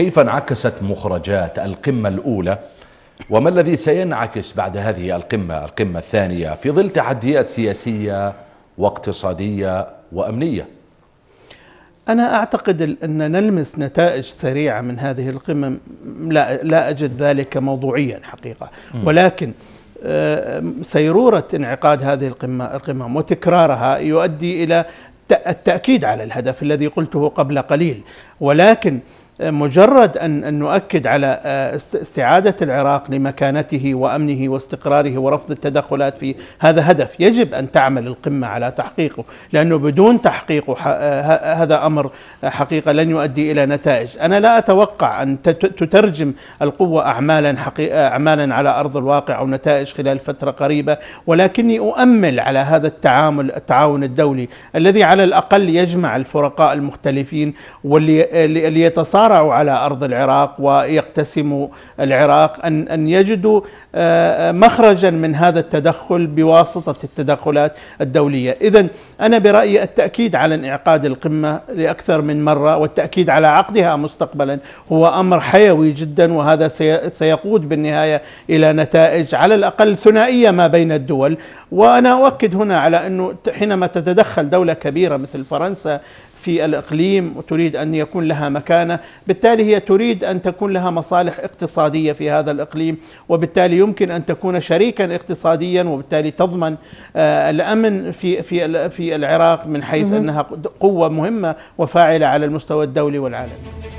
كيف انعكست مخرجات القمة الأولى وما الذي سينعكس بعد هذه القمة القمة الثانية في ظل تحديات سياسية واقتصادية وأمنية أنا أعتقد أن نلمس نتائج سريعة من هذه القمم لا, لا أجد ذلك موضوعيا حقيقة ولكن آه، سيرورة انعقاد هذه القمة القمم وتكرارها يؤدي إلى التأكيد على الهدف الذي قلته قبل قليل ولكن مجرد أن, نؤكد على آه، استعادة العراق لمكانته وأمنه واستقراره ورفض التدخلات فيه هذا هدف يجب أن تعمل القمة على تحقيقه لأنه بدون تحقيقه آه، هذا أمر حقيقة لن يؤدي إلى نتائج أنا لا أتوقع أن تترجم القوة أعمالا, آه، أعمالا على أرض الواقع أو نتائج خلال فترة قريبة ولكني أؤمل على هذا التعامل التعاون الدولي الذي على الأقل يجمع الفرقاء المختلفين واللي يتصارع يتصارعوا على أرض العراق ويقتسموا العراق أن, أن يجدوا آه، آه، مخرجا من هذا التدخل بواسطة التدخلات الدولية إذا أنا برأيي التأكيد على انعقاد القمة لأكثر من مرة والتأكيد على عقدها مستقبلا هو أمر حيوي جدا وهذا سيقود بالنهاية إلى نتائج على الأقل ثنائية ما بين الدول وأنا أؤكد هنا على أنه حينما تتدخل دولة كبيرة مثل فرنسا في الإقليم وتريد أن يكون لها مكانة بالتالي هي تريد أن تكون لها مصالح اقتصادية في هذا الإقليم وبالتالي يمكن أن تكون شريكا اقتصاديا وبالتالي تضمن آه، الأمن في, في, في العراق من حيث أنها قوة مهمة وفاعلة على المستوى الدولي والعالمي